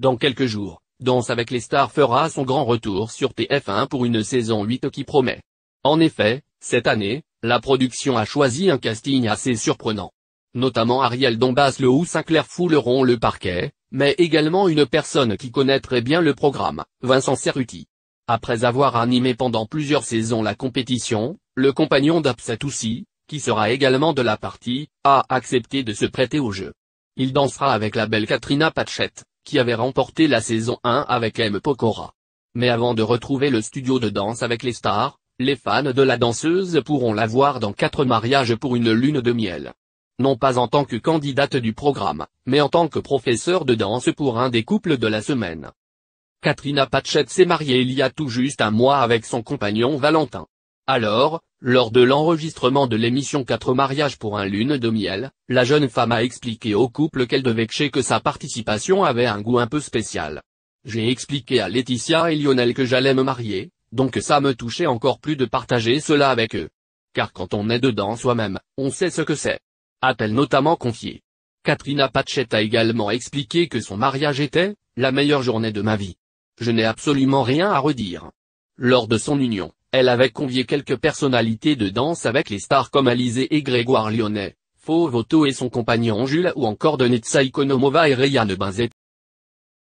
dans quelques jours, Danse avec les stars fera son grand retour sur TF1 pour une saison 8 qui promet. En effet, cette année, la production a choisi un casting assez surprenant. Notamment Ariel le ou Sinclair fouleront le parquet, mais également une personne qui connaît très bien le programme, Vincent Cerruti. Après avoir animé pendant plusieurs saisons la compétition, le compagnon aussi, qui sera également de la partie, a accepté de se prêter au jeu. Il dansera avec la belle Katrina Patchett, qui avait remporté la saison 1 avec M. Pokora. Mais avant de retrouver le studio de danse avec les stars, les fans de la danseuse pourront la voir dans quatre mariages pour une lune de miel. Non pas en tant que candidate du programme, mais en tant que professeur de danse pour un des couples de la semaine. Katrina Patchett s'est mariée il y a tout juste un mois avec son compagnon Valentin. Alors, lors de l'enregistrement de l'émission 4 mariages pour un lune de miel, la jeune femme a expliqué au couple qu'elle devait chez que sa participation avait un goût un peu spécial. J'ai expliqué à Laetitia et Lionel que j'allais me marier, donc ça me touchait encore plus de partager cela avec eux. Car quand on est dedans soi-même, on sait ce que c'est. A-t-elle notamment confié. Katrina Patchett a également expliqué que son mariage était, la meilleure journée de ma vie. Je n'ai absolument rien à redire. Lors de son union, elle avait convié quelques personnalités de danse avec les stars comme Alizé et Grégoire Lyonnais, Fauvoto et son compagnon Jules ou encore Donetsa Ikonomova et Rayane Benzet.